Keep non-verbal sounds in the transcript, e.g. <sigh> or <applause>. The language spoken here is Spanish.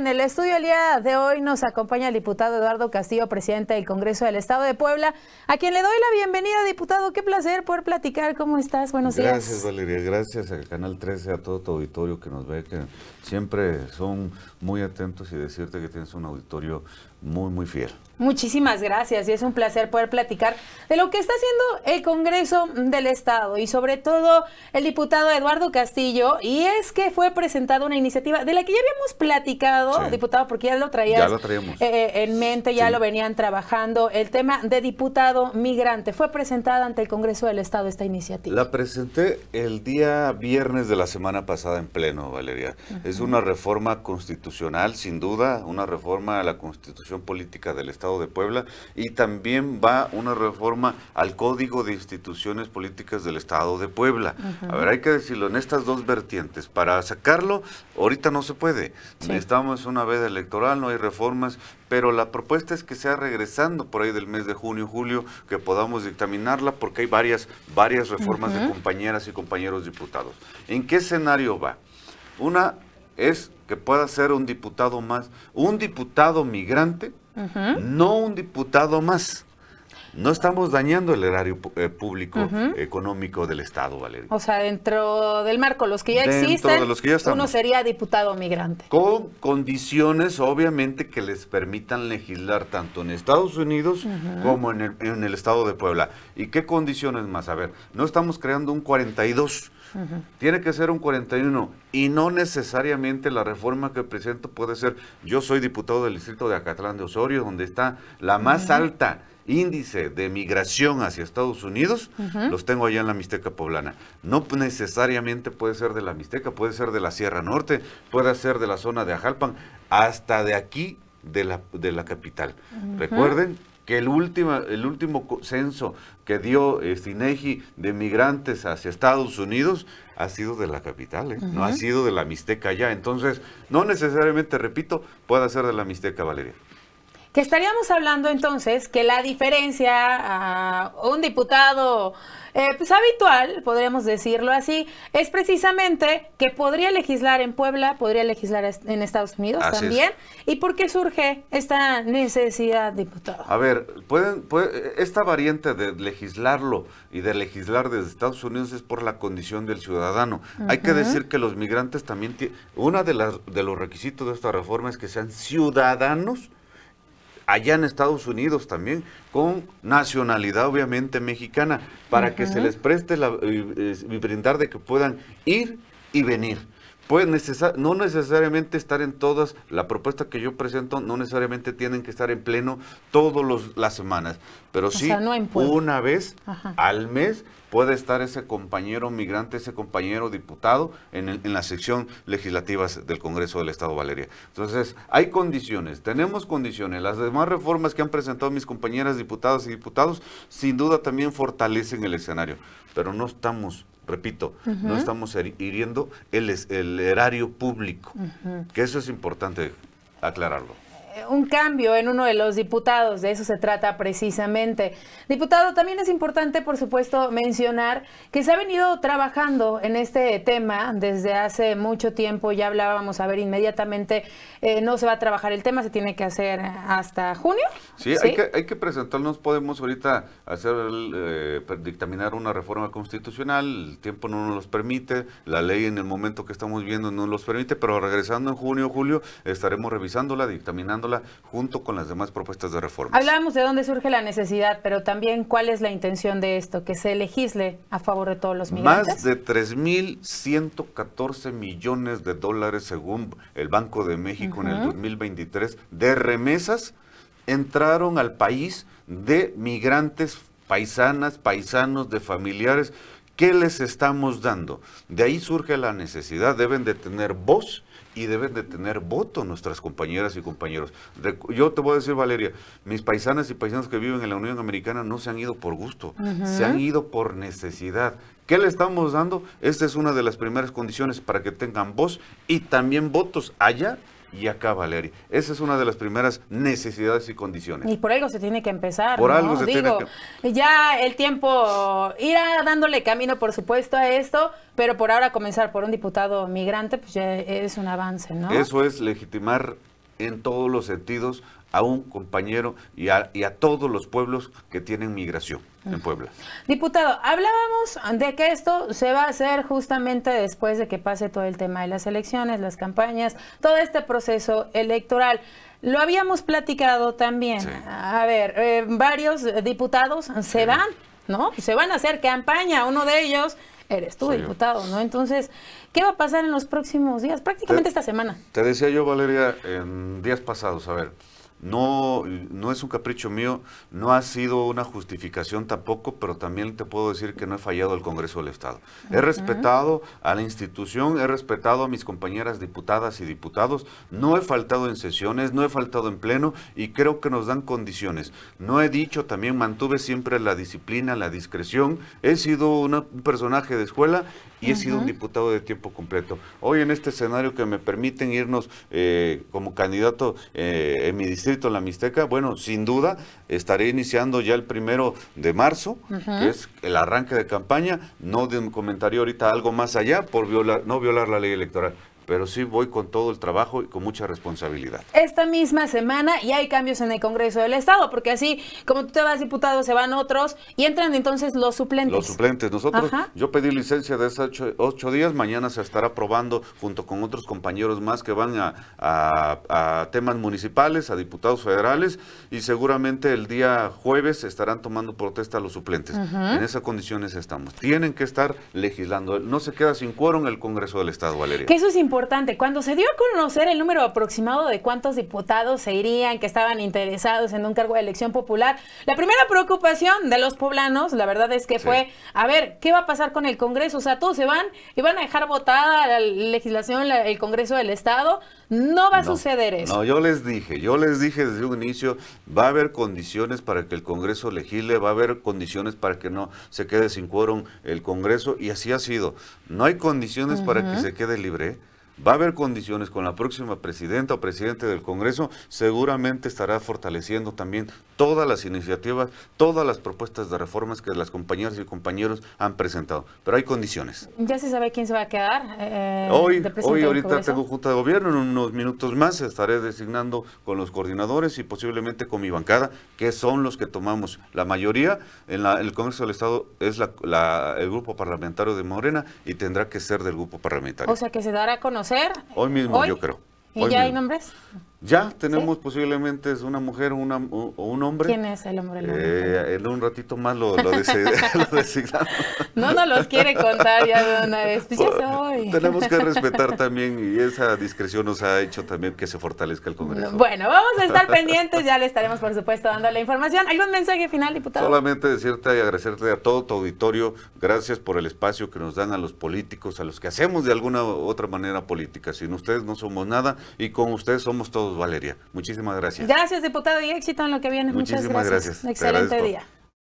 En el estudio el día de hoy nos acompaña el diputado Eduardo Castillo, presidente del Congreso del Estado de Puebla, a quien le doy la bienvenida, diputado. Qué placer poder platicar. ¿Cómo estás? Buenos días. Gracias, Valeria. Gracias al Canal 13, a todo tu auditorio que nos ve, que siempre son muy atentos y decirte que tienes un auditorio muy, muy fiel. Muchísimas gracias y es un placer poder platicar de lo que está haciendo el Congreso del Estado y sobre todo el diputado Eduardo Castillo. Y es que fue presentada una iniciativa de la que ya habíamos platicado diputado, porque ya lo traías eh, eh, en mente, ya lo venían trabajando. El tema de diputado migrante, ¿fue presentada ante el Congreso del Estado esta iniciativa? La presenté el día viernes de la semana pasada en pleno, Valeria. Es una reforma constitucional, sin duda, una reforma a la constitución política del Estado de Puebla y también va una reforma al Código de Instituciones Políticas del Estado de Puebla. A ver, hay que decirlo, en estas dos vertientes, para sacarlo, ahorita no se puede. Sí es una vez electoral, no hay reformas, pero la propuesta es que sea regresando por ahí del mes de junio, julio, que podamos dictaminarla porque hay varias, varias reformas de compañeras y compañeros diputados. ¿En qué escenario va? Una es que pueda ser un diputado más, un diputado migrante, no un diputado más. No estamos dañando el erario eh, público económico del Estado, Valeria. O sea, dentro del marco, los que ya existen, los que ya uno sería diputado migrante. Con condiciones, obviamente, que les permitan legislar tanto en Estados Unidos como en el, Estado de Puebla. ¿Y qué condiciones más? A ver, no estamos creando un 42. Tiene que ser un 41 y no necesariamente la reforma que presento puede ser, yo soy diputado del distrito de Acatlán de Osorio, donde está la más alta índice de migración hacia Estados Unidos, los tengo allá en la Mixteca Poblana. No necesariamente puede ser de la Mixteca, puede ser de la Sierra Norte, puede ser de la zona de Ajalpan, hasta de aquí, de la, de la capital. Recuerden que el último, el último censo que dio Fineji este, de migrantes hacia Estados Unidos ha sido de la capital, ¿eh? no ha sido de la Mixteca allá. Entonces, no necesariamente, repito, puede ser de la Mixteca, Valeria. Que estaríamos hablando entonces que la diferencia a un diputado eh, pues habitual, podríamos decirlo así, es precisamente que podría legislar en Puebla, podría legislar en Estados Unidos también. ¿Y por qué surge esta necesidad, diputado? A ver, pueden, esta variante de legislarlo y de legislar desde Estados Unidos es por la condición del ciudadano. Hay que decir que los migrantes también tienen... Uno de, las, de los requisitos de esta reforma es que sean ciudadanos allá en Estados Unidos también, con nacionalidad obviamente mexicana, para que se les preste la, eh, y brindar de que puedan ir y venir puede no necesariamente estar en todas, la propuesta que yo presento no necesariamente tienen que estar en pleno todas las semanas, pero sí una vez al mes puede estar ese compañero migrante, ese compañero diputado en, en la sección legislativa del Congreso del Estado Valeria. Entonces, hay condiciones, tenemos condiciones. Las demás reformas que han presentado mis compañeras diputadas y diputados, sin duda también fortalecen el escenario, pero no estamos, repito, no estamos hiriendo el, el erario público, que eso es importante aclararlo un cambio en uno de los diputados, de eso se trata precisamente. Diputado, también es importante, por supuesto, mencionar que se ha venido trabajando en este tema desde hace mucho tiempo, ya hablábamos, a ver, inmediatamente eh, no se va a trabajar el tema, se tiene que hacer hasta junio. Sí, Hay, que, presentarnos, podemos ahorita hacer, eh, dictaminar una reforma constitucional, el tiempo no nos los permite, la ley en el momento que estamos viendo no nos los permite, pero regresando en junio, julio, estaremos revisándola, dictaminándola junto con las demás propuestas de reforma. Hablábamos de dónde surge la necesidad, pero también cuál es la intención de esto, que se legisle a favor de todos los migrantes. Más de 3.114 millones de dólares, según el Banco de México en el 2023, de remesas entraron al país de migrantes paisanas, paisanos, de familiares ¿Qué les estamos dando? De ahí surge la necesidad, deben de tener voz y deben de tener voto nuestras compañeras y compañeros. yo te voy a decir, Valeria, mis paisanas y paisanos que viven en la Unión Americana no se han ido por gusto, se han ido por necesidad. ¿Qué le estamos dando? Esta es una de las primeras condiciones para que tengan voz y también votos allá y acá, Valeria. Esa es una de las primeras necesidades y condiciones. Y por algo se tiene que empezar. Por algo se tiene que... Ya el tiempo irá dándole camino, por supuesto, a esto, pero por ahora comenzar por un diputado migrante, pues ya es un avance, ¿no? Eso es legitimar en todos los sentidos a un compañero y a, y a, todos los pueblos que tienen migración en Puebla. Diputado, hablábamos de que esto se va a hacer justamente después de que pase todo el tema de las elecciones, las campañas, todo este proceso electoral. Lo habíamos platicado también. A ver, eh, varios diputados se van, ¿no? Se van a hacer campaña. Uno de ellos eres tú, diputado, ¿no? Entonces, ¿qué va a pasar en los próximos días? Prácticamente esta semana. Te decía yo, Valeria, en días pasados, a ver no, no es un capricho mío, no ha sido una justificación tampoco, pero también te puedo decir que no he fallado al Congreso del Estado. He respetado a la institución, he respetado a mis compañeras diputadas y diputados, no he faltado en sesiones, no he faltado en pleno y creo que nos dan condiciones. No he dicho, también mantuve siempre la disciplina, la discreción, he sido un personaje de escuela y he sido un diputado de tiempo completo. Hoy en este escenario que me permiten irnos eh, como candidato eh, en mi distrito, la Mixteca, bueno, sin duda estaré iniciando ya el primero de marzo, que es el arranque de campaña. No de, comentaré ahorita algo más allá por violar, no violar la ley electoral pero sí voy con todo el trabajo y con mucha responsabilidad. Esta misma semana ya hay cambios en el Congreso del Estado, porque así como tú te vas diputado, se van otros y entran entonces los suplentes. Los suplentes. Nosotros, yo pedí licencia de esos ocho, días, mañana se estará aprobando junto con otros compañeros más que van a, temas municipales, a diputados federales y seguramente el día jueves estarán tomando protesta los suplentes. En esas condiciones estamos. Tienen que estar legislando. No se queda sin en el Congreso del Estado, Valeria. Que eso es importante, cuando se dio a conocer el número aproximado de cuántos diputados se irían que estaban interesados en un cargo de elección popular, la primera preocupación de los poblanos, la verdad es que fue, a ver, ¿qué va a pasar con el Congreso? O sea, todos se van y van a dejar votada la legislación, el Congreso del Estado. No va a suceder eso. No, yo les dije, yo les dije desde un inicio, va a haber condiciones para que el Congreso legisle, va a haber condiciones para que no se quede sin quórum el Congreso y así ha sido. No hay condiciones para que se quede libre va a haber condiciones con la próxima presidenta o presidente del Congreso, seguramente estará fortaleciendo también todas las iniciativas, todas las propuestas de reformas que las compañeras y compañeros han presentado. Pero hay condiciones. Ya se sabe quién se va a quedar. Eh, eh, hoy, ahorita tengo junta de gobierno, en unos minutos más estaré designando con los coordinadores y posiblemente con mi bancada, que son los que tomamos la mayoría. En, el Congreso del Estado es el grupo parlamentario de Morena y tendrá que ser del grupo parlamentario. O sea que se dará a conocer Hoy mismo, yo creo. ¿Y ya hay nombres? Ya tenemos posiblemente es una mujer una, o, un hombre. ¿Quién es el hombre? Eh, un ratito más lo, lo, <laughs> lo No nos los quiere contar ya de una vez. Pues ya Tenemos que respetar también y esa discreción nos ha hecho también que se fortalezca el Congreso. Bueno, vamos a estar pendientes. Ya le estaremos, por supuesto, dando la información. ¿Algún mensaje final, diputado? Solamente decirte y agradecerte a todo tu auditorio. Gracias por el espacio que nos dan a los políticos, a los que hacemos de alguna u otra manera política. Sin ustedes no somos nada y con ustedes somos todos Valeria. Muchísimas gracias. Gracias, diputado, y éxito en lo que viene. Muchas gracias. Excelente día.